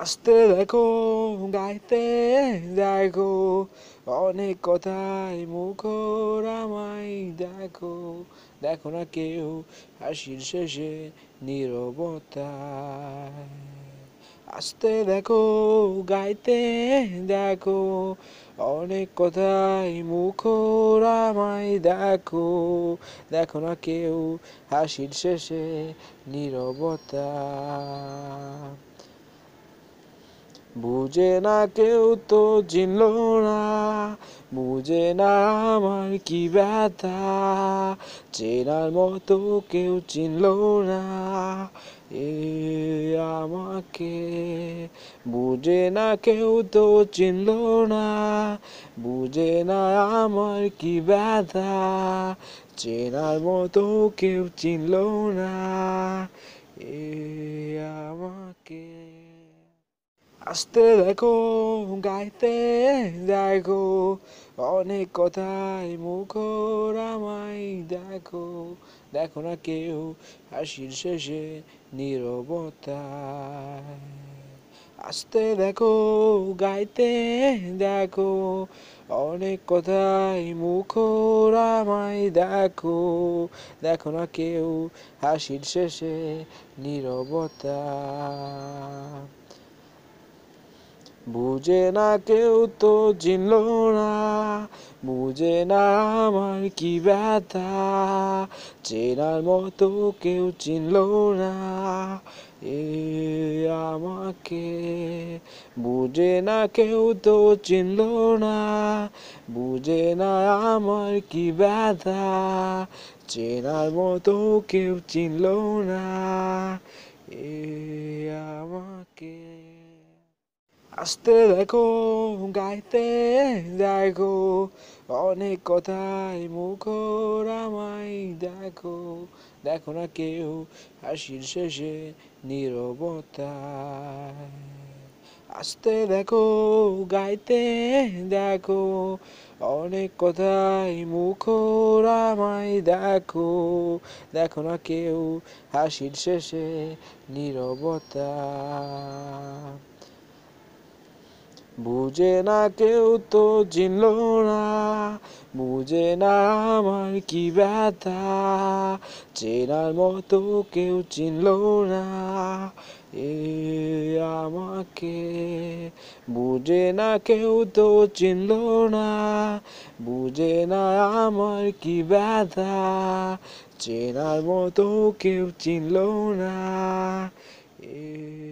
আসতে দেখো গাইতে দেখো অনেক কথাই মুখর আমায় দেখো দেখো না কেউ হাসির শেষে নিরবতায় আসতে দেখো গাইতে দেখো অনেক কথাই মুখরামাই দেখো দেখো না কেউ হাসির শেষে নিরবতা বুঝে না কেউ তো চিনল না বুঝে না আমার কি ব্যথা চেনার মতো কেউ চিনল না এ আমাকে বুঝে না কেউ তো চিনল না বুঝে না আমার কি ব্যথা চেনার মতো কেউ চিনল না এ আমাকে আসতে দেখো গাইতে দেখো অনেক কথাই মুখর আমায় দেখো দেখো না কেউ হাসির শেষে নিরবতায় আসতে দেখো গাইতে দেখো অনেক কথাই মুখর আমায় দেখো দেখো না কেউ হাসির শেষে নিরবতা বুঝে না কেউ তো চিনল না বুঝে না আমার কি ব্যথা চেনার মতো কেউ চিনল না এ আমাকে বুঝে না কেউ তো চিনল না বুঝে না আমার কি ব্যথা চেনার মতো কেউ চিনল না এ আমাকে আসতে দেখো গাইতে দেখো অনেক কথাই মুখর আমায় দেখো দেখো না কেউ হাসির শেষে নিরবতা আসতে দেখো গাইতে দেখো অনেক কথাই মুখর আমায় দেখো দেখো না কেউ হাসির শেষে নিরবতা বুঝে না কেউ তো চিনল না বুঝে না আমার কি ব্যথা চেনার মতো কেউ চিনল না এ আমাকে বুঝে না কেউ তো চিনল না বুঝে না আমার কি ব্যথা চেনার মতো কেউ চিনল না এ